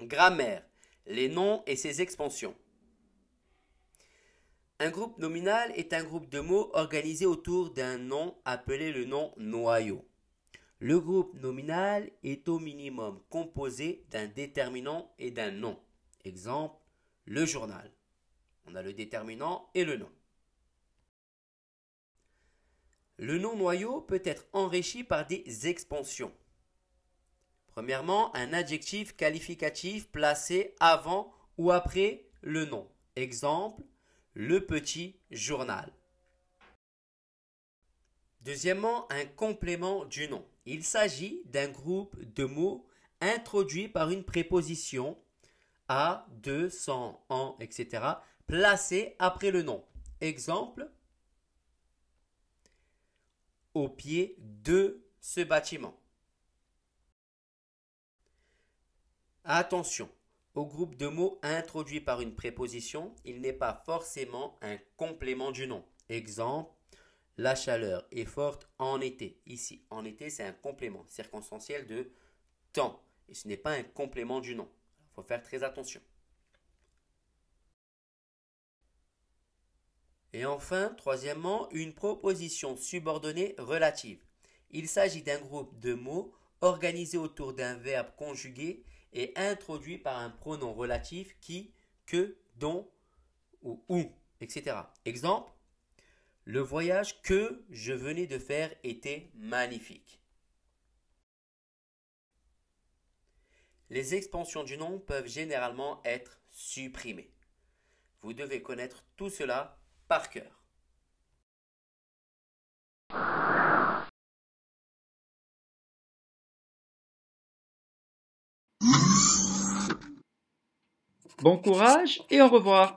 Grammaire. Les noms et ses expansions. Un groupe nominal est un groupe de mots organisé autour d'un nom appelé le nom noyau. Le groupe nominal est au minimum composé d'un déterminant et d'un nom. Exemple, le journal. On a le déterminant et le nom. Le nom noyau peut être enrichi par des expansions. Premièrement, un adjectif qualificatif placé avant ou après le nom. Exemple, le petit journal. Deuxièmement, un complément du nom. Il s'agit d'un groupe de mots introduits par une préposition à, de, sans, en, etc. placé après le nom. Exemple, au pied de ce bâtiment. Attention, au groupe de mots introduit par une préposition, il n'est pas forcément un complément du nom. Exemple, la chaleur est forte en été. Ici, en été, c'est un complément circonstanciel de temps. Et ce n'est pas un complément du nom. Il faut faire très attention. Et enfin, troisièmement, une proposition subordonnée relative. Il s'agit d'un groupe de mots organisé autour d'un verbe conjugué et introduit par un pronom relatif qui, que, dont ou où, etc. Exemple, le voyage que je venais de faire était magnifique. Les expansions du nom peuvent généralement être supprimées. Vous devez connaître tout cela par cœur. Bon courage et au revoir